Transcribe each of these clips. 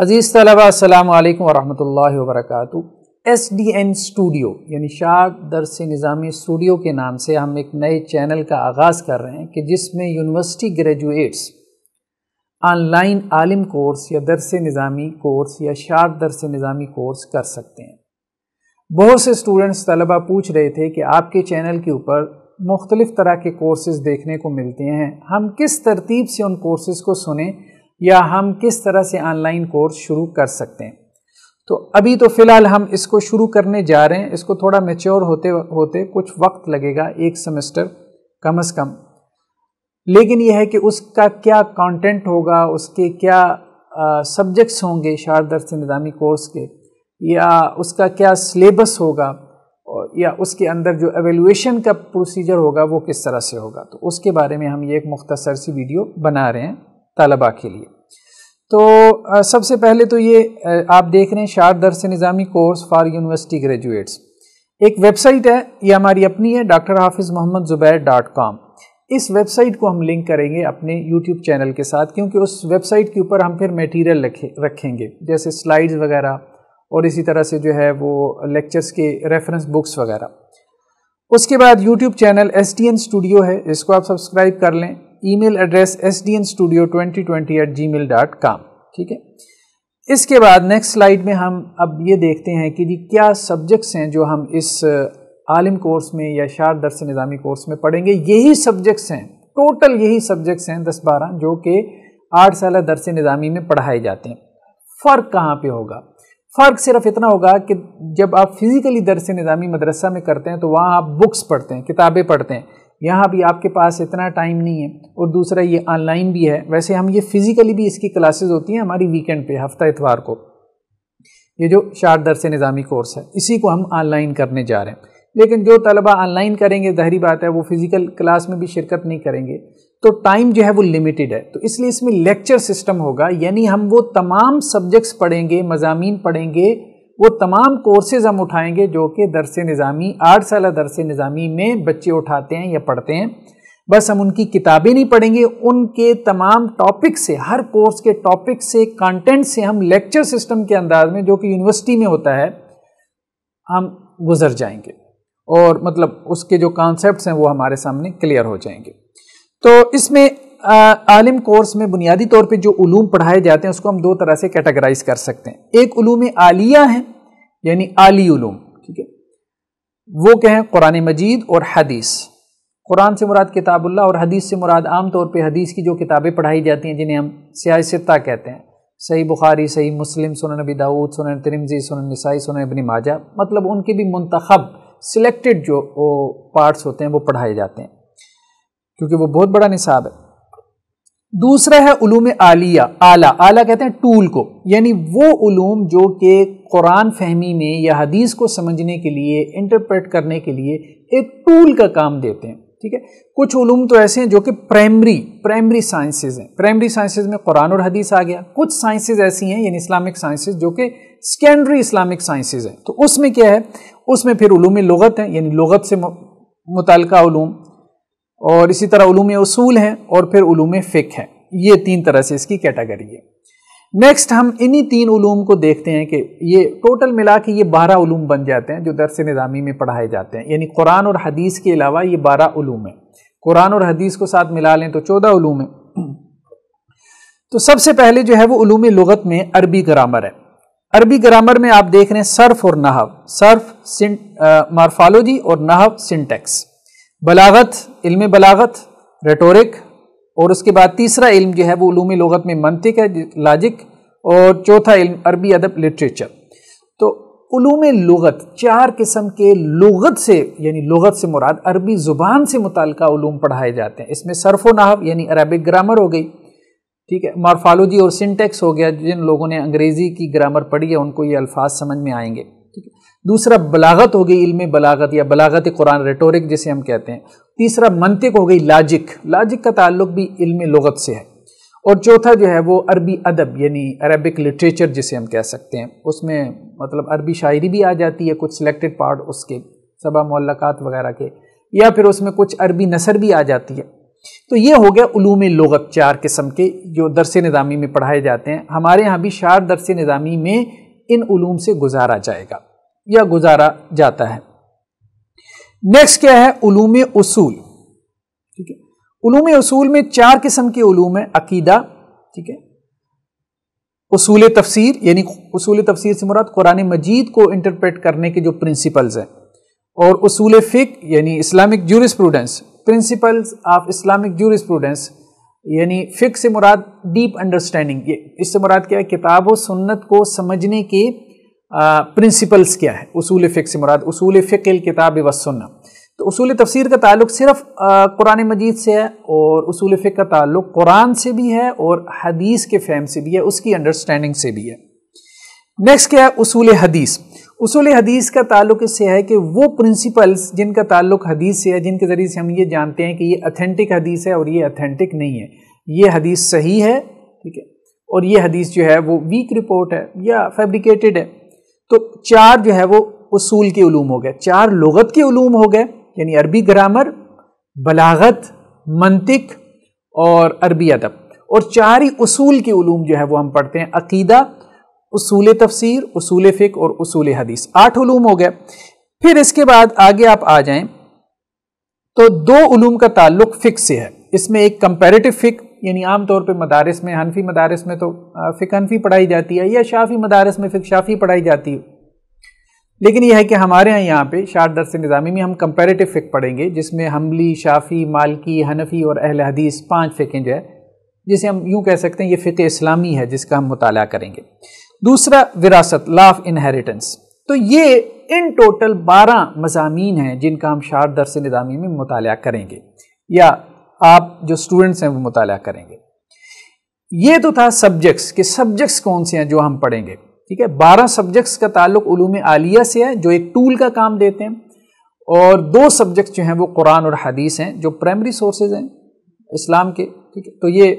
अज़ीज़ तलबा अल्लाम वरह वरक एस डी एन स्टूडियो यानी शाह दरस निज़ामी स्टूडियो के नाम से हम एक नए चैनल का आगाज़ कर रहे हैं कि जिसमें यूनिवर्सिटी ग्रेजुएट्स ऑनलाइन आलिम कोर्स या दरस निज़ामी कोर्स या शाह दरस निज़ामी कोर्स कर सकते हैं बहुत से स्टूडेंट्स तलबा पूछ रहे थे कि आपके चैनल के ऊपर मुख्तलिफ़ तरह के कोर्सेज़ देखने को मिलते हैं हम किस तरतीब से उन कोर्सेज़ को सुने या हम किस तरह से ऑनलाइन कोर्स शुरू कर सकते हैं तो अभी तो फ़िलहाल हम इसको शुरू करने जा रहे हैं इसको थोड़ा मेच्योर होते होते कुछ वक्त लगेगा एक सेमेस्टर कम अज़ कम लेकिन यह है कि उसका क्या कंटेंट होगा उसके क्या सब्जेक्ट्स होंगे शारदर्स निदामी कोर्स के या उसका क्या सिलेबस होगा या उसके अंदर जो एवेलुएशन का प्रोसीजर होगा वो किस तरह से होगा तो उसके बारे में हम ये एक मुख्तसर सी वीडियो बना रहे हैं तलबा के लिए तो सबसे पहले तो ये आप देख रहे हैं शार Dars Nizami course for university graduates एक वेबसाइट है ये हमारी अपनी है doctor Hafiz Mohammad Zubair dot com इस वेबसाइट को हम लिंक करेंगे अपने यूट्यूब चैनल के साथ क्योंकि उस वेबसाइट के ऊपर हम फिर मटेरियल रखेंगे जैसे स्लाइड्स वगैरह और इसी तरह से जो है वो लेक्चर्स के रेफरेंस बुक्स वगैरह उसके बाद YouTube channel S T N studio है इसको आप सब्सक्राइब कर लें email address S D N studio twenty twenty eight gmail dot com ठीक है इसके बाद नेक्स्ट स्लाइड में हम अब ये देखते हैं कि जी क्या सब्जेक्ट्स हैं जो हम इस आलिम कोर्स में या शार दरस निज़ामी कोर्स में पढ़ेंगे यही सब्जेक्ट्स हैं टोटल यही सब्जेक्ट्स हैं दस बारह जो कि आठ साल दरस निज़ामी में पढ़ाए जाते हैं फ़र्क कहाँ पर होगा फ़र्क सिर्फ इतना होगा कि जब आप फिज़िकली दरस निज़ामी मदरसा में करते हैं तो वहाँ आप बुक्स पढ़ते हैं किताबें पढ़ते हैं यहाँ भी आपके पास इतना टाइम नहीं है और दूसरा ये ऑनलाइन भी है वैसे हम ये फिज़िकली भी इसकी क्लासेस होती हैं हमारी वीकेंड पे हफ्ता इतवार को ये जो शार दर से निज़ामी कोर्स है इसी को हम ऑनलाइन करने जा रहे हैं लेकिन जो तलबा ऑनलाइन करेंगे जहरी बात है वो फिज़िकल क्लास में भी शिरकत नहीं करेंगे तो टाइम जो है वो लिमिटेड है तो इसलिए इसमें लेक्चर सिस्टम होगा यानी हम वो तमाम सब्जेक्ट्स पढ़ेंगे मजामी पढ़ेंगे वो तमाम कोर्सेज हम उठाएंगे जो कि दरस निज़ामी आठ साल दरस निज़ामी में बच्चे उठाते हैं या पढ़ते हैं बस हम उनकी किताबें नहीं पढ़ेंगे उनके तमाम टॉपिक से हर कोर्स के टॉपिक से कंटेंट से हम लेक्चर सिस्टम के अंदाज में जो कि यूनिवर्सिटी में होता है हम गुजर जाएंगे और मतलब उसके जो कॉन्सेप्ट्स हैं वो हमारे सामने क्लियर हो जाएंगे तो इसमें आलिम कोर्स में बुनियादी तौर पे जो ओलूम पढ़ाए जाते हैं उसको हम दो तरह से कैटेगराइज कर सकते हैं एक उलूम आलिया हैं यानी आली उलूम ठीक है वो कहें कुरान मजीद और हदीस कुरान से मुराद किताबुल्ला और हदीस से मुराद आम तौर पे हदीस की जो किताबें पढ़ाई जाती हैं जिन्हें हम सियाह सत्ता कहते हैं सही बुखारी सही मुस्लिम सुन नबी दाऊद सुन तिरमजी सुन नसाई सुन इबन माजा मतलब उनके भी मंतखब सिलेक्टेड जो पार्ट्स होते हैं वो पढ़ाए जाते हैं क्योंकि वो बहुत बड़ा निसाब है दूसरा है उलूम आलिया आला आला कहते हैं टूल को यानी वो उलूम जो कि कुरान फहमी में या हदीस को समझने के लिए इंटरप्रेट करने के लिए एक टूल का काम देते हैं ठीक है कुछ उलूम तो ऐसे हैं जो कि प्राइमरी प्राइमरी साइंसेज हैं प्राइमरी साइंसेज में कुरान और हदीस आ गया कुछ साइंसेज ऐसी हैं यानी इस्लामिक साइंसेज जो कि सेकेंडरी इस्लामिक साइंसेज हैं तो उसमें क्या है उसमें फिर उलूम लगत हैं यानी लगत से मुतलका उलूम और इसी तरह उलूम असूल हैं और फिर उलूम फ़िक हैं ये तीन तरह से इसकी कैटेगरी है नेक्स्ट हम इन्हीं तीन उलूम को देखते हैं कि ये टोटल मिला के ये बारह उलूम बन जाते हैं जो दरस निज़ामी में पढ़ाए जाते हैं यानी कुरान और हदीस के अलावा ये बारह उलूम है कुरान और हदीस को साथ मिला लें तो चौदह उलूम हैं तो सबसे पहले जो है वो उलूम लगत में अरबी ग्रामर है अरबी ग्रामर में आप देख रहे हैं सर्फ और नहव सर्फ मार्फालोजी और नहव सिंटेक्स बलागत इल्म बलागत रेटोरिक और उसके बाद तीसरा इल्म जो है वो ूम लगत में मनतिक है लाजिक और चौथा इल्म अरबी अदब लिटरेचर तो ूम लगत चार किस्म के लगत से यानी लगत से मुराद अरबी ज़ुबान से मुतलूम पढ़ाए जाते हैं इसमें सरफो नाहव यानी अरबिक ग्रामर हो गई ठीक है मार्फालोजी और सिंटेक्स हो गया जिन लोगों ने अंग्रेज़ी की ग्रामर पढ़ी है उनको ये अल्फाज समझ में आएंगे ठीक है दूसरा बलागत हो गई इल्म बलागत या बलागत कुरान रेटोरिक जिसे हम कहते हैं तीसरा मनतिक हो गई लाजिक लाजिक का ताल्लुक भी इल्म लगत से है और चौथा जो है वो अरबी अदब यानी अरबिक लिटरेचर जिसे हम कह सकते हैं उसमें मतलब अरबी शायरी भी आ जाती है कुछ सिलेक्टेड पार्ट उसके सबा मौलक़ात वगैरह के या फिर उसमें कुछ अरबी नसर भी आ जाती है तो ये हो गया ूम लगत चार किस्म के जो दरस नज़ामी में पढ़ाए जाते हैं हमारे यहाँ भी शार दरस नज़ामी में इन उलूम से गुजारा जाएगा या गुजारा जाता है नेक्स्ट क्या है उलूम उसूल ठीक है उलूम उसूल में चार किस्म के उलूम है अकीदा ठीक है उसूल तफसीर यानी उसूल तफसीर से मुराद कुरान मजीद को इंटरप्रेट करने के जो प्रिंसिपल्स हैं और उसूल फ़िक यानी Islamic prudence principles of Islamic prudence यानी फिक से मुराद डीप अंडरस्टैंडिंग इससे मुराद क्या है किताब व सुन्नत को समझने के प्रिंसिपल्स क्या है उसूल फ़िक से मुराद उसूल फ़िकल किताब व सुन्न तो उसूल तफसीर का ताल्लुक सिर्फ कुरान मजीद से है और उसूल फ़िक का ताल्लुक कुरान से भी है और हदीस के फैम से भी है उसकी अंडरस्टैंडिंग से भी है नेक्स्ट क्या है उसूल हदीस उसूल हदीस का ताल्लुक इससे है कि वो प्रिंसिपल्स जिनका ताल्लुक हदीस से है जिनके ज़रिए से हम ये जानते हैं कि ये अथेंटिक हदीस है और ये अथेंटिक नहीं है ये हदीस सही है ठीक है और ये हदीस जो है वो वीक रिपोर्ट है या फैब्रिकेटेड है तो चार जो है वो उसूल के ूम हो गए चार लगत के ूम हो गए यानी अरबी ग्रामर बलागत मनतिक और अरबी अदब और चार ही उसूल के ूम जो है वो हम पढ़ते हैं अकीदा उसूल तफसीर उसूल फ़िक और उसूल हदीस आठ उलूम हो गए फिर इसके बाद आगे आप आ जाएं तो दो उलूम का ताल्लुक फ़िक से है इसमें एक कंपेरेटिव फ़िक यानी आम तौर पे मदारस में हनफी मदारस में तो फ़िक हनफी पढ़ाई जाती है या शाफ़ी मदारस में फ़िक शाफ़ी पढ़ाई जाती है लेकिन यह है कि हमारे यहाँ यहाँ पर शार दरस निज़ामी में हम कंपेरेटिव फ़िक पढ़ेंगे जिसमें हमली शाफ़ी मालकी हनफी और अहल हदीस पाँच फ़िकें जो है जिसे हम यूँ कह सकते हैं ये फ़िक इस्लामी है जिसका हम मुताल करेंगे दूसरा विरासत लाफ इनहेरिटेंस तो ये इन टोटल 12 मजामी हैं जिनका हम शार दरस निज़ामी में मुताल करेंगे या आप जो स्टूडेंट्स हैं वो मुताल करेंगे ये तो था सब्जेक्ट्स के सब्जेक्ट्स कौन से हैं जो हम पढ़ेंगे ठीक है बारह सब्जेक्ट्स का ताल्लुक उलूम आलिया से है जो एक टूल का काम देते हैं और दो सब्जेक्ट्स जो हैं वो कुरान और हदीस हैं जो प्राइमरी सोर्सेज हैं इस्लाम के ठीक है तो ये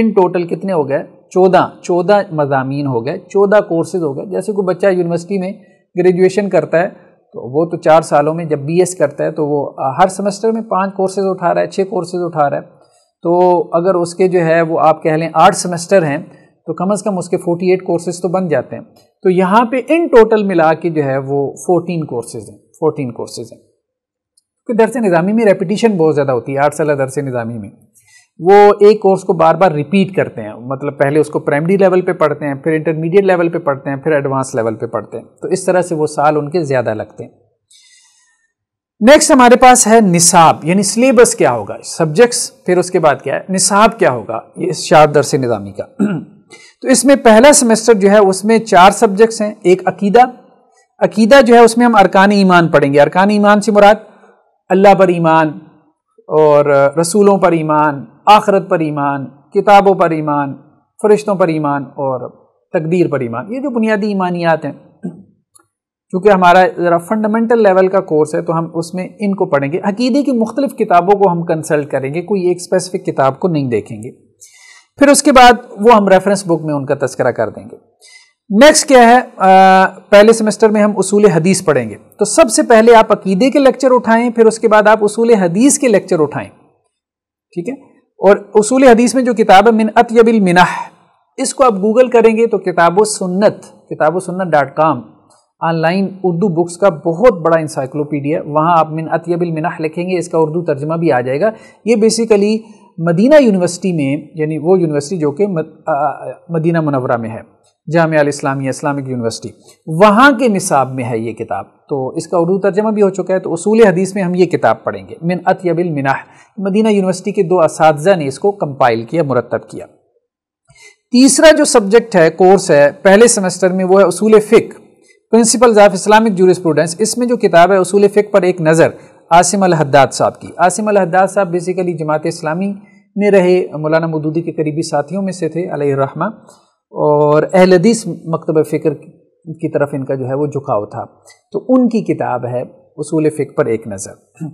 इन टोटल कितने हो गए चौदह चौदह मजामी हो गए चौदह कोर्सेज हो गए जैसे कोई बच्चा यूनिवर्सिटी में ग्रेजुएशन करता है तो वो तो चार सालों में जब बीएस करता है तो वो हर सेमेस्टर में पाँच कोर्सेज उठा रहा है छः कोर्सेज उठा रहा है तो अगर उसके जो है वो आप कह लें आठ सेमेस्टर हैं तो कम अज़ कम उसके 48 कोर्सेज तो बन जाते हैं तो यहाँ पे इन टोटल मिला के जो है वो 14 कोर्सेज हैं 14 कोर्सेज हैं क्योंकि तो दरस निज़ामी में रेपिटेशन बहुत ज़्यादा होती है आठ साल दरस निज़ामी में वो एक कोर्स को बार बार रिपीट करते हैं मतलब पहले उसको प्राइमरी लेवल पे पढ़ते हैं फिर इंटरमीडिएट लेवल पे पढ़ते हैं फिर एडवांस लेवल पे पढ़ते हैं तो इस तरह से वो साल उनके ज़्यादा लगते हैं नेक्स्ट हमारे पास है निसाब यानी सिलेबस क्या होगा सब्जेक्ट्स फिर उसके बाद क्या है निसाब क्या होगा ये शार्द दर निज़ामी का तो इसमें पहला सेमेस्टर जो है उसमें चार सब्जेक्ट्स हैं एक अकीदा अकीदा जो है उसमें हम अरकान ईमान पढ़ेंगे अरकान ईमान से मुराद अल्लाह पर ईमान और रसूलों पर ईमान आखरत पर ईमान किताबों पर ईमान फरिश्तों पर ईमान और तकदीर पर ईमान ये जो बुनियादी ईमानियात हैं क्योंकि हमारा ज़रा फंडामेंटल लेवल का कोर्स है तो हम उसमें इनको पढ़ेंगे अकीदे की मुख्तलिफ़ किताबों को हम कंसल्ट करेंगे कोई एक स्पेसिफिक किताब को नहीं देखेंगे फिर उसके बाद वो हम रेफरेंस बुक में उनका तस्करा कर देंगे नेक्स्ट क्या है आ, पहले सेमेस्टर में हम उसूल हदीस पढ़ेंगे तो सबसे पहले आप अकीदे के लेक्चर उठाएं फिर उसके बाद आप उसूल हदीस के लेक्चर उठाएं ठीक है और उसूल हदीस में जो किताब है मिन अतयबिल मिनाह इसको आप गूगल करेंगे तो किताब Sunnat Kitab Sunnat dot com online Urdu books का बहुत बड़ा इंसाइक्लोपीडिया वहाँ आप मिन अतयबिल मिनाह लिखेंगे इसका उर्दू तर्जमा भी आ जाएगा ये बेसिकली मदीना यूनिवर्सिटी में यानी वो यूनिवर्सिटी जो कि मदीना मुनवरा में है जाम इस्लामी इस्लामिक यूनिवर्सिटी वहाँ के निसाब में है ये किताब तो इसका उर्दू तर्जमा भी हो चुका है तो असूल हदीस में हम ये किताब पढ़ेंगे मिन अतबिल मिनाह मदीना यूनिवर्सिटी के दो इस ने इसको कंपाइल किया मुरतब किया तीसरा जो सब्जेक्ट है कोर्स है पहले सेमेस्टर में वो है असूल फ़िक प्रिंसिपल ऑफ इस्लामिक जूरिस्प्रूडेंस इसमें जो किताब है असूल फ़िक पर एक नज़र आसिम अलहदाद साहब की आसिम अलहदाद साहब बेसिकली जमात इस्लामी में रहे मौलाना मदूदी के करीबी साथियों में से थे अलहमा और अहलदीस मकतब फ़िक्र की तरफ इनका जो है वो झुकाव था तो उनकी किताब है उसूल फ़िक पर एक नज़र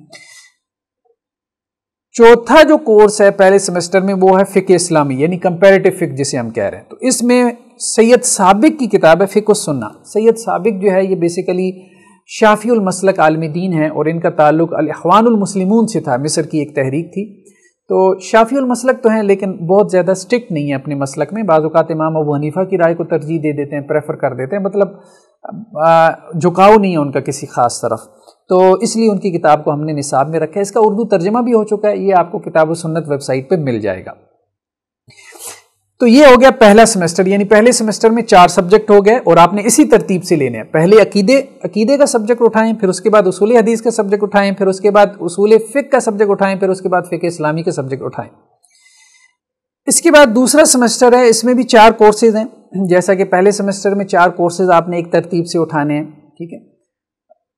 चौथा जो कोर्स है पहले सेमेस्टर में वो है फ़िक इस्लामी यानी कंपेरेटिव फ़िक जिसे हम कह रहे हैं तो इसमें सैयद साबिक की किताब है फ़िक सुन्ना सैयद साबिक जो है ये बेसिकली शाफ़ी मसलक आलमी दीन है और इनका ताल्लुक अखवानमसलिमून से था मिस्र की एक तहरीक थी तो शाफी मसलक तो हैं लेकिन बहुत ज़्यादा स्ट्रिक्ट नहीं है अपने मसलक में बाज़ात इमाम अबू हनीफ़ा की राय को तरजीह दे देते हैं प्रेफर कर देते हैं मतलब झुकाव नहीं है उनका किसी ख़ास तरफ तो इसलिए उनकी किताब को हमने निसाब में रखा है इसका उर्दू तर्जमा भी हो चुका है ये आपको किताब सुन्नत वेबसाइट पर मिल जाएगा तो ये हो गया पहला सेमेस्टर यानी पहले सेमेस्टर में चार सब्जेक्ट हो गए और आपने इसी तरतीब से लेने हैं पहले अकीदे अकीदे का सब्जेक्ट उठाएं फिर उसके बाद उसूल हदीस का सब्जेक्ट उठाएं फिर उसके बाद उसूल फ़िक का सब्जेक्ट उठाएं फिर उसके बाद फ़िक इस्लामी का सब्जेक्ट उठाएं इसके बाद दूसरा सेमेस्टर है इसमें भी चार कोर्सेज हैं जैसा कि पहले सेमेस्टर में चार कोर्सेज आपने एक तरतीब से उठाने हैं ठीक है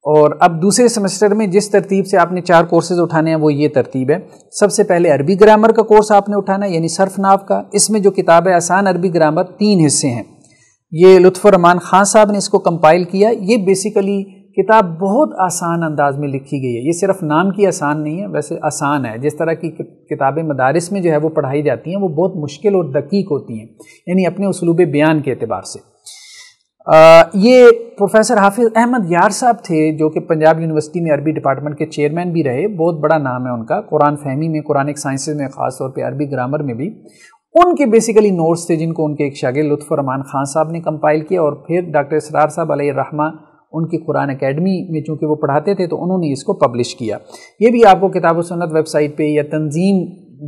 और अब दूसरे सेमेस्टर में जिस तरतीब से आपने चार कोर्सेज उठाने हैं वो ये तरतीब है सबसे पहले अरबी ग्रामर का कोर्स आपने उठाना है यानी नाव का इसमें जो किताब है आसान अरबी ग्रामर तीन हिस्से हैं ये लुत्फ़रमान ख़ान साहब ने इसको कंपाइल किया ये बेसिकली किताब बहुत आसान अंदाज में लिखी गई है ये सिर्फ नाम की आसान नहीं है वैसे आसान है जिस तरह की किताबें मदारस में जो है वो पढ़ाई जाती हैं वो बहुत मुश्किल और दकीक होती हैं यानी अपने उसलूब बयान के अतबार से आ, ये प्रोफेसर हाफिज अहमद यार साहब थे जो कि पंजाब यूनिवर्सिटी में अरबी डिपार्टमेंट के चेयरमैन भी रहे बहुत बड़ा नाम है उनका कुरान फहमी में कुरानिक साइंस में ख़ास तौर पर अरबी ग्रामर में भी उनके बेसिकली नोट्स थे जिनको उनके एक शागिर रमान खान साहब ने कंपाइल किया और फिर डॉक्टर इसरार साहब रहा उनकी कुरान अकेडमी में चूँकि वो पढ़ाते थे तो उन्होंने इसको पब्लिश किया ये भी आपको किताब सन्नत वेबसाइट पर या तंजीम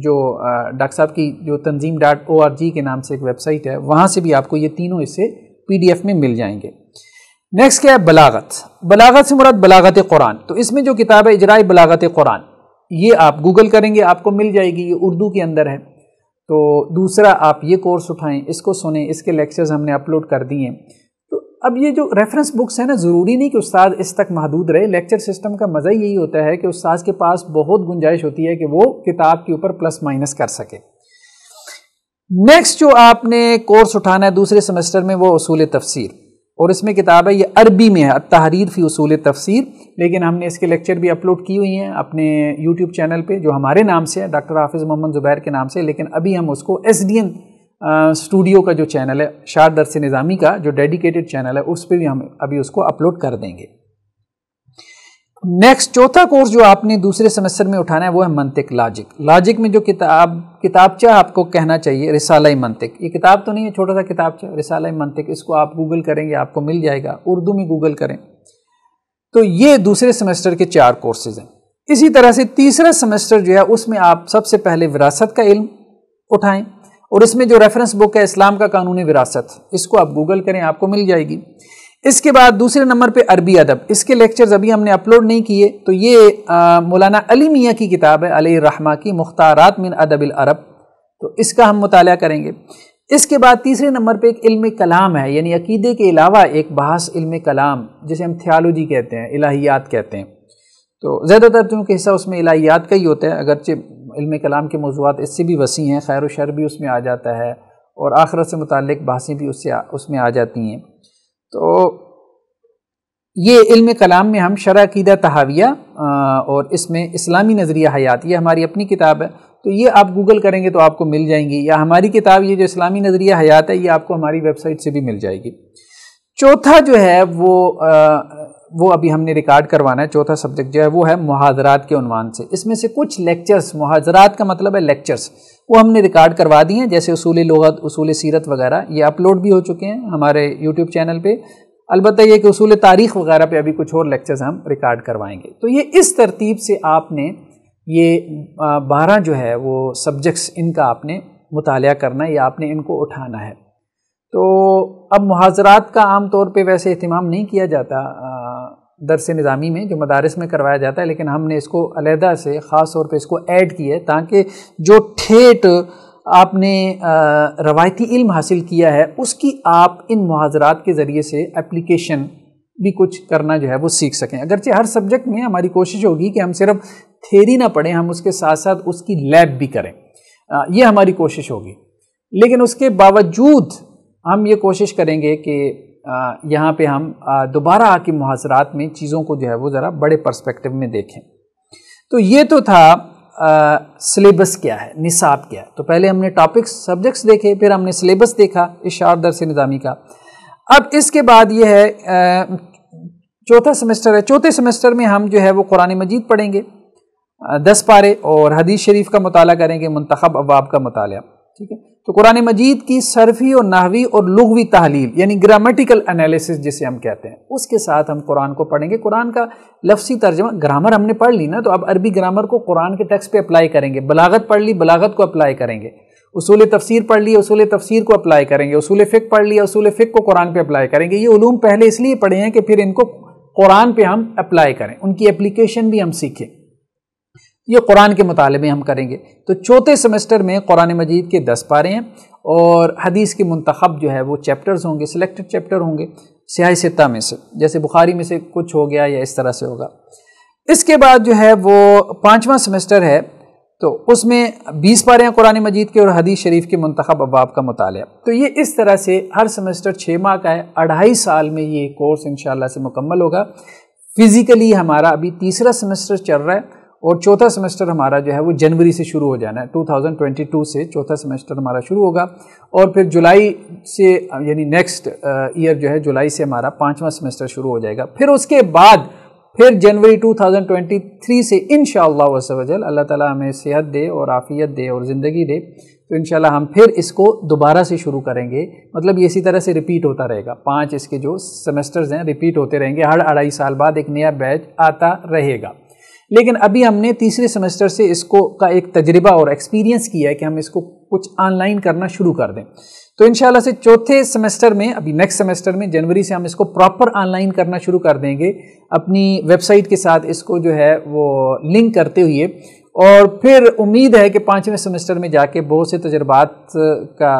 जो डॉक्टर साहब की जो तंजीम डॉट ओ आर जी के नाम से एक वेबसाइट है वहाँ से भी आपको ये तीनों इसे पीडीएफ में मिल जाएंगे नेक्स्ट क्या है बलागत बलागत से मुराद बलागत कुरान तो इसमें जो किताब है इजराय बलागत कुरान ये आप गूगल करेंगे आपको मिल जाएगी ये उर्दू के अंदर है तो दूसरा आप ये कोर्स उठाएं इसको सुने इसके लेक्चर्स हमने अपलोड कर दिए तो अब ये जो रेफरेंस बुक्स हैं ना ज़रूरी नहीं कि उस्ताद इस तक महदूद रहे लेक्चर सिस्टम का मज़ा यही होता है कि उस्ताद के पास बहुत गुंजाइश होती है कि वो किताब के ऊपर प्लस माइनस कर सके नेक्स्ट जो आपने कोर्स उठाना है दूसरे सेमेस्टर में वो असूल तफसीर और इसमें किताब है ये अरबी में है तहरीर फ़ी असूल तफसीर लेकिन हमने इसके लेक्चर भी अपलोड की हुई हैं अपने यूट्यूब चैनल पे जो हमारे नाम से है डॉक्टर हाफिज़ मोहम्मद ज़ुबैर के नाम से लेकिन अभी हम उसको एस डी एन स्टूडियो का जो चैनल है शार दरस निज़ामी का जो डेडिकेटेड चैनल है उस पर भी हम अभी उसको अपलोड कर देंगे नेक्स्ट चौथा कोर्स जो आपने दूसरे सेमेस्टर में उठाना है वो है मंतिक लॉजिक लॉजिक में जो किताब किताबचा आपको कहना चाहिए रिसालाई मंतिक ये किताब तो नहीं है छोटा सा किताबचा रिसालाई मंतिक इसको आप गूगल करेंगे आपको मिल जाएगा उर्दू में गूगल करें तो ये दूसरे सेमेस्टर के चार कोर्सेज हैं इसी तरह से तीसरा सेमेस्टर जो है उसमें आप सबसे पहले विरासत का इल्म उठाएं और इसमें जो रेफरेंस बुक है इस्लाम का कानूनी विरासत इसको आप गूगल करें आपको मिल जाएगी इसके बाद दूसरे नंबर पे अरबी अदब इसके लेक्चर्स अभी हमने अपलोड नहीं किए तो ये मौलाना अली मियाँ की किताब है अली रहमा की मुख्तारात मिन अदबिल अरब तो इसका हम मुताल करेंगे इसके बाद तीसरे नंबर पे एक इल्म कलाम है यानी अकीदे के अलावा एक बहस इल्म कलाम जिसे हम थियालोजी कहते हैं इलाहियात कहते हैं तो ज़्यादातर चूँकि तो हिस्सा उसमें इलाहियात का ही होता है अगरचे इल्म कलाम के मौजूद इससे भी वसी हैं खैर शर भी उसमें आ जाता है और आखरत से मुतक बहसें भी उससे उसमें आ जाती हैं तो ये इल्म कलाम में हम शराकीदा तहाविया और इसमें इस्लामी नज़रिया हयात ये हमारी अपनी किताब है तो ये आप गूगल करेंगे तो आपको मिल जाएंगी या हमारी किताब ये जो इस्लामी नज़रिया हयात है ये आपको हमारी वेबसाइट से भी मिल जाएगी चौथा जो है वो आ, वो अभी हमने रिकॉर्ड करवाना है चौथा सब्जेक्ट जो है वो है मुहाजरात के उनवान से इसमें से कुछ लेक्चर्स मुहाजरात का मतलब है लेक्चर्स वो हमने रिकॉर्ड करवा दिए हैं जैसे उसूल लगत उसूल सीरत वगैरह ये अपलोड भी हो चुके हैं हमारे यूट्यूब चैनल पर अलबत्त ये कि उसूल तारीख़ वगैरह पर अभी कुछ और लेक्चर्स हम रिकॉर्ड करवाएँगे तो ये इस तरतीब से आपने ये बारह जो है वो सब्जेक्ट्स इनका आपने मुताल करना है या आपने इनको उठाना है तो अब मुहाजरात का आम तौर पे वैसे अहतमाम नहीं किया जाता दरस निज़ामी में जो मदारस में करवाया जाता है लेकिन हमने इसको अलहदा से ख़ास तौर पर इसको ऐड किया है ताकि जो ठेठ आपने रवायती इल्म हासिल किया है उसकी आप इन मुहाजरात के ज़रिए से एप्लीकेशन भी कुछ करना जो है वो सीख सकें अगरचे हर सब्जेक्ट में हमारी कोशिश होगी कि हम सिर्फ थेरी ना पढ़ें हम उसके साथ साथ उसकी लैब भी करें ये हमारी कोशिश होगी लेकिन उसके बावजूद हम ये कोशिश करेंगे कि यहाँ पे हम दोबारा आके मुहासरात में चीज़ों को जो है वो ज़रा बड़े पर्सपेक्टिव में देखें तो ये तो था सिलेबस क्या है निसाब क्या है तो पहले हमने टॉपिक्स सब्जेक्ट्स देखे फिर हमने सिलेबस देखा इशार दरस निज़ामी का अब इसके बाद ये है चौथा सेमेस्टर है चौथे सेमेस्टर में हम जो है वो कुरान मजीद पढ़ेंगे दस पारे और हदीस शरीफ का मताल करेंगे मंतखब अवाब का मताल ठीक है तो कुरान मजीद की सरफी और नाहवी और लुगवी तहलील यानी ग्रामेटिकल एनालिसिस जिसे हम कहते हैं उसके साथ हम कुरान को पढ़ेंगे कुरान का लफ्सी तर्जमा ग्रामर हमने पढ़ ली ना तो अब अरबी ग्रामर को कुरान के टेक्स्ट पे अप्लाई करेंगे बलागत पढ़ ली बलागत को अप्लाई करेंगे उसूल तफसीर पढ़ लिया उसूल तफसीर को अप्लाई करेंगे उसूल फ़िक पढ़ लिया उसूल फ़िक को कुरान पे अप्लाई करेंगे ये ूम पहले इसलिए पढ़े हैं कि फिर इनको कुरान पे हम अप्लाई करें उनकी एप्लीकेशन भी हम सीखें ये कुरान के मुतालबे हम करेंगे तो चौथे सेमेस्टर में कुरान मजीद के दस पारे हैं और हदीस के मंतखब जो है वो चैप्टर्स होंगे सिलेक्टेड चैप्टर होंगे सियाह सत्ता में से जैसे बुखारी में से कुछ हो गया या इस तरह से होगा इसके बाद जो है वो पाँचवा सेमेस्टर है तो उसमें बीस पारे हैं कुरान मजीद के और हदीस शरीफ के मंतखब अबाब का मताल तो ये इस तरह से हर सेमेस्टर छः माह का है अढ़ाई साल में ये कोर्स इन से मुकम्मल होगा फ़िज़िकली हमारा अभी तीसरा सेमेस्टर चल रहा है और चौथा सेमेस्टर हमारा जो है वो जनवरी से शुरू हो जाना है 2022 से चौथा सेमेस्टर हमारा शुरू होगा और फिर जुलाई से यानी नेक्स्ट ईयर uh, जो है जुलाई से हमारा पाँचवा सेमेस्टर शुरू हो जाएगा फिर उसके बाद फिर जनवरी 2023 से इन वजल अल्लाह ताला हमें सेहत दे और आफ़ियत दे और ज़िंदगी दे तो इन हम फिर इसको दोबारा से शुरू करेंगे मतलब ये इसी तरह से रिपीट होता रहेगा पांच इसके जो सेमेस्टर्स हैं रिपीट होते रहेंगे हर अढ़ाई साल बाद एक नया बैच आता रहेगा लेकिन अभी हमने तीसरे सेमेस्टर से इसको का एक तजर्बा और एक्सपीरियंस किया है कि हम इसको कुछ ऑनलाइन करना शुरू कर दें तो इन से चौथे सेमेस्टर में अभी नेक्स्ट सेमेस्टर में जनवरी से हम इसको प्रॉपर ऑनलाइन करना शुरू कर देंगे अपनी वेबसाइट के साथ इसको जो है वो लिंक करते हुए और फिर उम्मीद है कि पाँचवें सेमेस्टर में जाके बहुत से तजर्बात का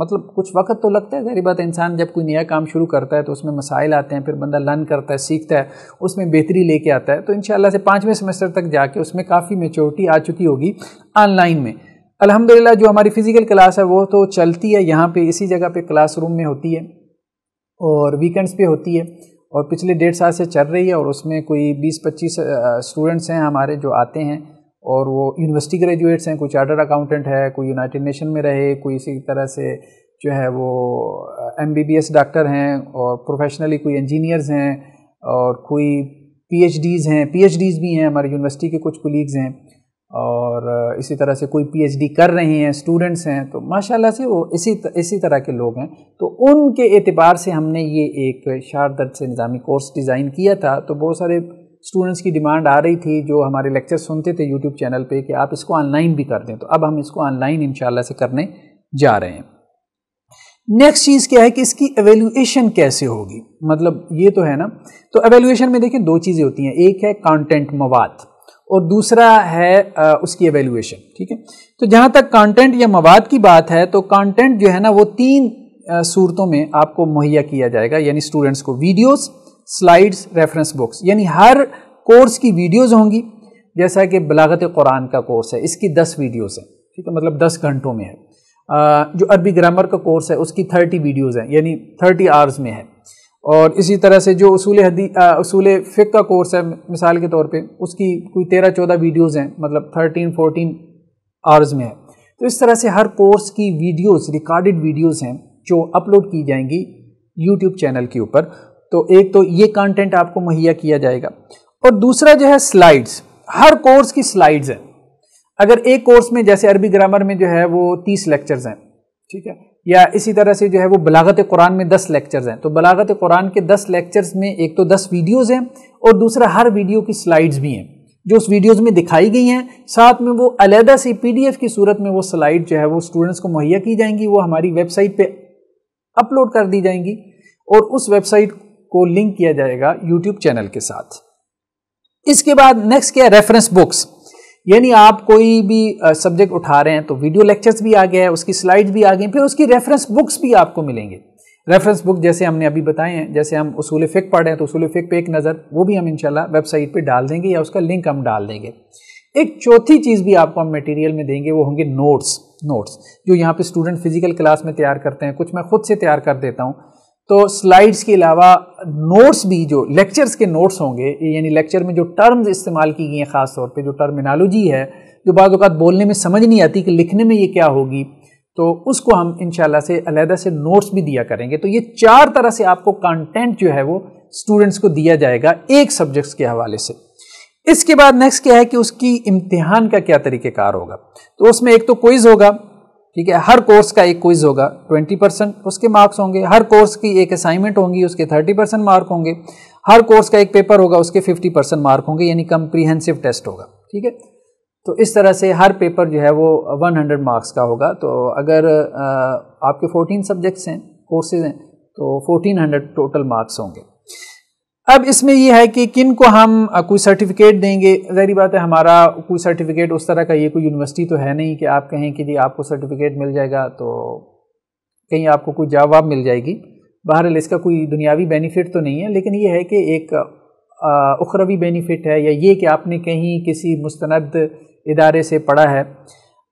मतलब कुछ वक्त तो लगता है जहरी बात इंसान जब कोई नया काम शुरू करता है तो उसमें मसाइल आते हैं फिर बंदा लर्न करता है सीखता है उसमें बेहतरी लेके आता है तो इन से पाँचवें सेमेस्टर तक जाके उसमें काफ़ी मेचोरिटी आ चुकी होगी ऑनलाइन में अलहमदिल्ला जो हमारी फ़िज़िकल क्लास है वो तो चलती है यहाँ पर इसी जगह पर क्लास में होती है और वीकेंड्स पर होती है और पिछले डेढ़ साल से चल रही है और उसमें कोई बीस पच्चीस स्टूडेंट्स हैं हमारे जो आते हैं और वो यूनिवर्सिटी ग्रेजुएट्स हैं कोई चार्टर्ड अकाउंटेंट है कोई यूनाइटेड नेशन में रहे कोई इसी तरह से जो है वो एम डॉक्टर हैं और प्रोफेशनली कोई इंजीनियर्स हैं और कोई पीएचडीज़ हैं पीएचडीज़ भी हैं हमारे यूनिवर्सिटी के कुछ कुलीग्स हैं और इसी तरह से कोई पीएचडी कर रहे हैं स्टूडेंट्स हैं तो माशाल्लाह से वो इसी तर, इसी तरह के लोग हैं तो उनके एतबार से हमने ये एक शारदर्द से निज़ामी कोर्स डिज़ाइन किया था तो बहुत सारे स्टूडेंट्स की डिमांड आ रही थी जो हमारे लेक्चर सुनते थे यूट्यूब चैनल पे कि आप इसको ऑनलाइन भी कर दें तो अब हम इसको ऑनलाइन इन से करने जा रहे हैं नेक्स्ट चीज़ क्या है कि इसकी एवेल्यूएशन कैसे होगी मतलब ये तो है ना तो एवेल्यूएशन में देखें दो चीज़ें होती हैं एक है कॉन्टेंट मवाद और दूसरा है आ, उसकी एवेल्यूएशन ठीक है तो जहाँ तक कॉन्टेंट या मवाद की बात है तो कॉन्टेंट जो है ना वो तीन सूरतों में आपको मुहैया किया जाएगा यानी स्टूडेंट्स को वीडियोज स्लाइड्स रेफरेंस बुक्स यानी हर कोर्स की वीडियोज़ होंगी जैसा कि बलागत कुरान का कोर्स है इसकी दस वीडियोज़ हैं ठीक है मतलब दस घंटों में है जो अरबी ग्रामर का कोर्स है उसकी थर्टी वीडियोज़ हैं यानी थर्टी आवर्स में है और इसी तरह से जो असूल हदी असूल फ़िक का कोर्स है मिसाल के तौर पे उसकी कोई तेरह चौदह वीडियोज़ हैं मतलब थर्टीन फोटीन आवर्स में है तो इस तरह से हर कोर्स की वीडियोज़ रिकॉर्डेड वीडियोज़ हैं जो अपलोड की जाएंगी यूट्यूब चैनल के ऊपर तो एक तो ये कंटेंट आपको मुहैया किया जाएगा और दूसरा जो है स्लाइड्स हर कोर्स की स्लाइड्स हैं अगर एक कोर्स में जैसे अरबी ग्रामर में जो है वो तीस लेक्चर्स हैं ठीक है या इसी तरह से जो है वो बलागत कुरान में दस लेक्चर्स हैं तो बलागत कुरान के दस लेक्चर्स में एक तो दस वीडियोस हैं और दूसरा हर वीडियो की स्लाइड्स भी हैं जो उस वीडियोस में दिखाई गई हैं साथ में वो अलहदा सी पीडीएफ की सूरत में वो स्लाइड जो है वो स्टूडेंट्स को मुहैया की जाएंगी वो हमारी वेबसाइट पर अपलोड कर दी जाएंगी और उस वेबसाइट को लिंक किया जाएगा यूट्यूब चैनल के साथ इसके बाद नेक्स्ट क्या है रेफरेंस बुक्स यानी आप कोई भी सब्जेक्ट उठा रहे हैं तो वीडियो लेक्चर्स भी आ गया है उसकी स्लाइड भी आ गई फिर उसकी रेफरेंस बुक्स भी आपको मिलेंगे रेफरेंस बुक जैसे हमने अभी बताए हैं जैसे हम उसूल फ़िक पढ़ रहे हैं तो उसूल फ़िक पे एक नज़र वो भी हम इंशाल्लाह वेबसाइट पे डाल देंगे या उसका लिंक हम डाल देंगे एक चौथी चीज़ भी आपको हम मटेरियल में देंगे वो होंगे नोट्स नोट्स जो यहाँ पे स्टूडेंट फिजिकल क्लास में तैयार करते हैं कुछ मैं खुद से तैयार कर देता हूँ तो स्लाइड्स के अलावा नोट्स भी जो लेक्चर्स के नोट्स होंगे यानी लेक्चर में जो टर्म्स इस्तेमाल की गई हैं ख़ास तौर पे जो टर्मिनोलॉजी है जो बाद बोलने में समझ नहीं आती कि लिखने में ये क्या होगी तो उसको हम इन से अलहदा से नोट्स भी दिया करेंगे तो ये चार तरह से आपको कंटेंट जो है वो स्टूडेंट्स को दिया जाएगा एक सब्जेक्ट्स के हवाले से इसके बाद नेक्स्ट क्या है कि उसकी इम्तिहान का क्या तरीक़ेकार होगा तो उसमें एक तो क्विज़ होगा ठीक है हर कोर्स का एक क्विज होगा 20 परसेंट उसके मार्क्स होंगे हर कोर्स की एक असाइनमेंट होंगी उसके 30 परसेंट मार्क होंगे हर कोर्स का एक पेपर होगा उसके 50 परसेंट मार्क होंगे यानी कम्प्रीहेंसिव टेस्ट होगा ठीक है तो इस तरह से हर पेपर जो है वो 100 मार्क्स का होगा तो अगर आपके 14 सब्जेक्ट्स हैं कोर्सेज हैं तो 1400 टोटल मार्क्स होंगे अब इसमें यह है कि किन को हम कोई सर्टिफिकेट देंगे जहरी बात है हमारा कोई सर्टिफिकेट उस तरह का ये कोई यूनिवर्सिटी तो है नहीं कि आप कहें कि जी आपको सर्टिफिकेट मिल जाएगा तो कहीं आपको कोई जवाब मिल जाएगी बहरहाल इसका कोई दुनियावी बेनिफिट तो नहीं है लेकिन ये है कि एक उखरवी बेनिफिट है या ये कि आपने कहीं किसी मुस्ंद इदारे से पढ़ा है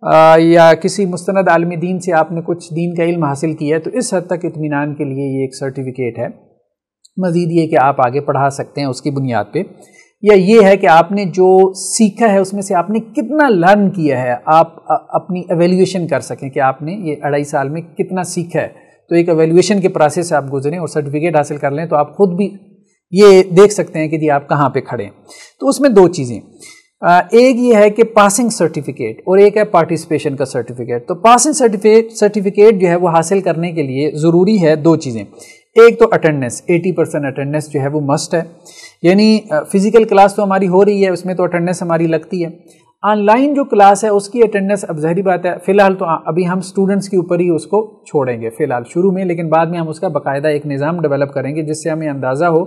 आ, या किसी मुस्ंद आलमी दीन से आपने कुछ दीन का इल्म हासिल किया है तो इस हद तक इतमान के लिए ये एक सर्टिफिकेट है मज़ीद ये कि आप आगे पढ़ा सकते हैं उसकी बुनियाद पर या ये है कि आपने जो सीखा है उसमें से आपने कितना लर्न किया है आप अपनी एवेल्यूशन कर सकें कि आपने ये अढ़ाई साल में कितना सीखा है तो एक एवेल्यूशन के प्रोसेस से आप गुजरें और सर्टिफिकेट हासिल कर लें तो आप खुद भी ये देख सकते हैं कि जी आप कहाँ पे खड़े हैं तो उसमें दो चीज़ें एक ये है कि पासिंग सर्टिफिकेट और एक है पार्टिसिपेशन का सर्टिफिकेट तो पासिंग सर्टिफिकेट सर्टिफिकेट जो है वो हासिल करने के लिए ज़रूरी है दो चीज़ें एक तो अटेंडेंस 80 परसेंट अटेंडेंस जो है वो मस्ट है यानी फिजिकल क्लास तो हमारी हो रही है उसमें तो अटेंडेंस हमारी लगती है ऑनलाइन जो क्लास है उसकी अटेंडेंस अब जहरी बात है फिलहाल तो अभी हम स्टूडेंट्स के ऊपर ही उसको छोड़ेंगे फिलहाल शुरू में लेकिन बाद में हम उसका बाकायदा एक निज़ाम डेवलप करेंगे जिससे हमें अंदाज़ा हो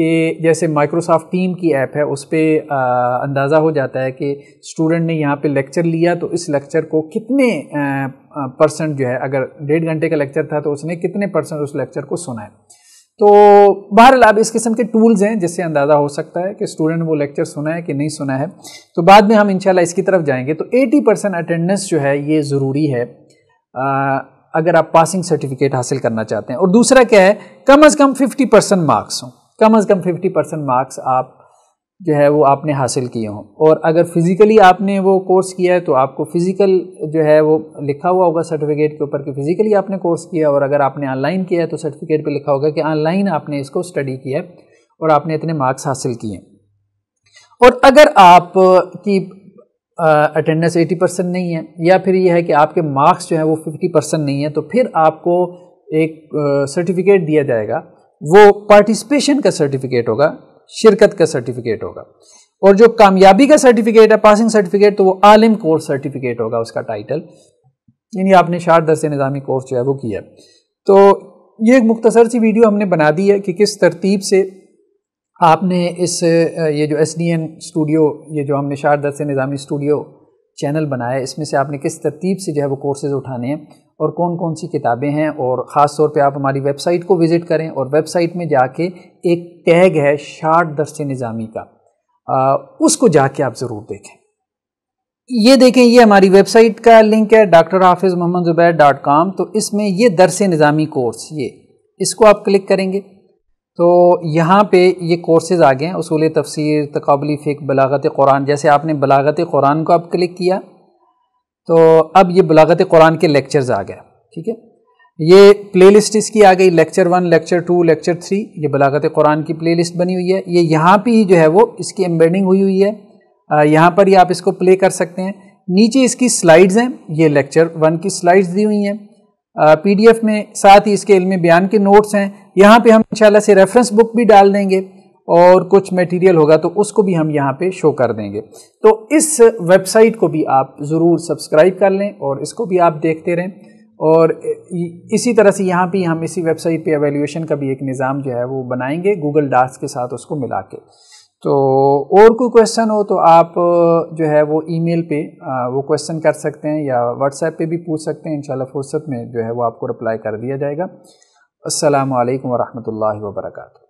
कि जैसे माइक्रोसॉफ्ट टीम की ऐप है उस पर अंदाज़ा हो जाता है कि स्टूडेंट ने यहाँ पे लेक्चर लिया तो इस लेक्चर को कितने परसेंट जो है अगर डेढ़ घंटे का लेक्चर था तो उसने कितने परसेंट उस लेक्चर को सुना है तो बहरहाल अब इस किस्म के टूल्स हैं जिससे अंदाज़ा हो सकता है कि स्टूडेंट वो लेक्चर सुना है कि नहीं सुना है तो बाद में हम इनशाला इसकी तरफ जाएंगे तो 80 परसेंट अटेंडेंस जो है ये ज़रूरी है आ, अगर आप पासिंग सर्टिफिकेट हासिल करना चाहते हैं और दूसरा क्या है कम अज़ कम 50 परसेंट मार्क्स हों कम अज़ कम फिफ्टी परसेंट मार्क्स आप जो है वो आपने हासिल किए हों और अगर फिज़िकली आपने वो कोर्स किया है तो आपको फ़िज़िकल जो है वो लिखा हुआ होगा सर्टिफिकेट के ऊपर कि फ़िज़िकली आपने कोर्स किया और अगर आपने ऑनलाइन किया है तो सर्टिफिकेट पे लिखा होगा कि ऑनलाइन आपने इसको स्टडी किया है और आपने इतने मार्क्स हासिल किए और अगर आप की अटेंडेंस एटी परसेंट नहीं है या फिर यह है कि आपके मार्क्स जो हैं वो फिफ्टी परसेंट नहीं है तो फिर आपको एक सर्टिफिकेट दिया जाएगा वो पार्टिसिपेशन का सर्टिफिकेट होगा शिरकत का सर्टिफिकेट होगा और जो कामयाबी का सर्टिफिकेट है पासिंग सर्टिफिकेट तो वो आलिम कोर्स सर्टिफिकेट होगा उसका टाइटल यानी आपने शार से निज़ामी कोर्स जो है वो किया तो ये एक मुख्तसर सी वीडियो हमने बना दी है कि किस तरतीब से आपने इस ये जो एस डी एन स्टूडियो ये जो हमने शार से निज़ामी स्टूडियो चैनल बनाया इसमें से आपने किस तरतीब से जो है वो कोर्सेज़ उठाने हैं और कौन कौन सी किताबें हैं और ख़ास तौर पे आप हमारी वेबसाइट को विज़िट करें और वेबसाइट में जाके एक टैग है शार्ट दरस निज़ामी का आ, उसको जाके आप ज़रूर देखें ये देखें ये हमारी वेबसाइट का लिंक है doctor Hafiz Mohammad Zubair dot com तो इसमें ये दरस निज़ामी कोर्स ये इसको आप क्लिक करेंगे तो यहाँ पे ये कोर्सेज आ गए हैं असूल तफसीर तकबली फ़िक बलागत कुरान जैसे आपने बलागत कुरान को आप क्लिक किया तो अब ये बलागत कुरान के लेक्चर्स आ गए ठीक है ये प्लेलिस्ट इसकी आ गई lecture one lecture two lecture three ये बलागत कुरान की प्लेलिस्ट बनी हुई है ये यहाँ पे ही जो है वो इसकी एम्बेडिंग हुई हुई है यहाँ पर ही आप इसको प्ले कर सकते हैं नीचे इसकी स्लाइड्स हैं ये लेक्चर वन की स्लाइड्स दी हुई हैं पीडीएफ में साथ ही इसके इल्म बयान के नोट्स हैं यहाँ पे हम इंशाल्लाह से रेफरेंस बुक भी डाल देंगे और कुछ मटेरियल होगा तो उसको भी हम यहाँ पे शो कर देंगे तो इस वेबसाइट को भी आप ज़रूर सब्सक्राइब कर लें और इसको भी आप देखते रहें और इसी तरह से यहाँ भी हम इसी वेबसाइट पे एवेल्यूशन का भी एक निज़ाम जो है वो बनाएंगे गूगल डार्स के साथ उसको मिला के तो और कोई क्वेश्चन हो तो आप जो है वो ई मेल वो क्वेश्चन कर सकते हैं या व्हाट्सएप पर भी पूछ सकते हैं इन फुर्सत में जो है वो आपको रिप्लाई कर दिया जाएगा असलकम वरहमल वर्का